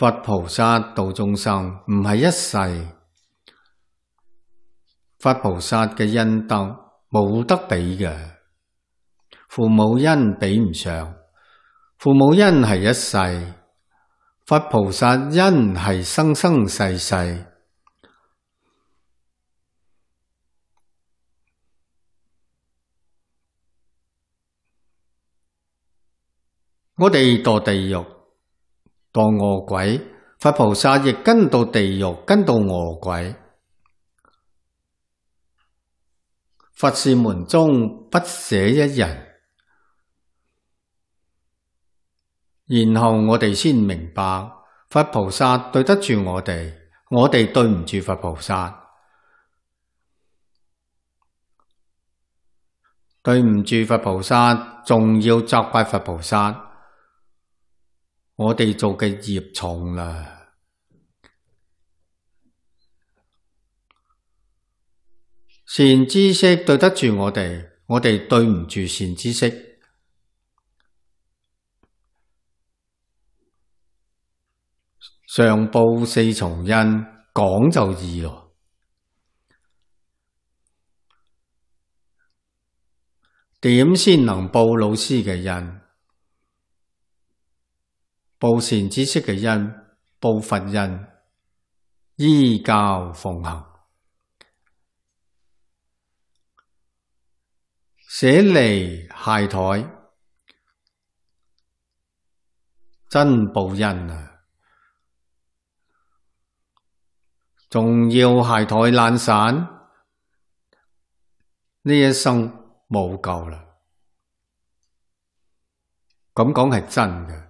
佛菩萨度众生，唔系一世。佛菩萨嘅恩德冇得比嘅，父母恩比唔上。父母恩系一世，佛菩萨恩系生生世世。我哋堕地狱。当饿鬼，佛菩萨亦跟到地狱，跟到饿鬼。佛是门中不舍一人，然后我哋先明白，佛菩萨对得住我哋，我哋对唔住佛菩萨，对唔住佛菩萨，仲要责怪佛菩萨。我哋做嘅业重啦，善知识对得住我哋，我哋对唔住善知识。上报四重恩，讲就易咯，点先能报老师嘅恩？报善知识嘅恩，报佛恩，依教奉行，舍利鞋台真报恩啊！仲要鞋台懒散，呢一生冇救啦！咁讲系真嘅。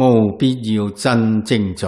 冇必要真精进。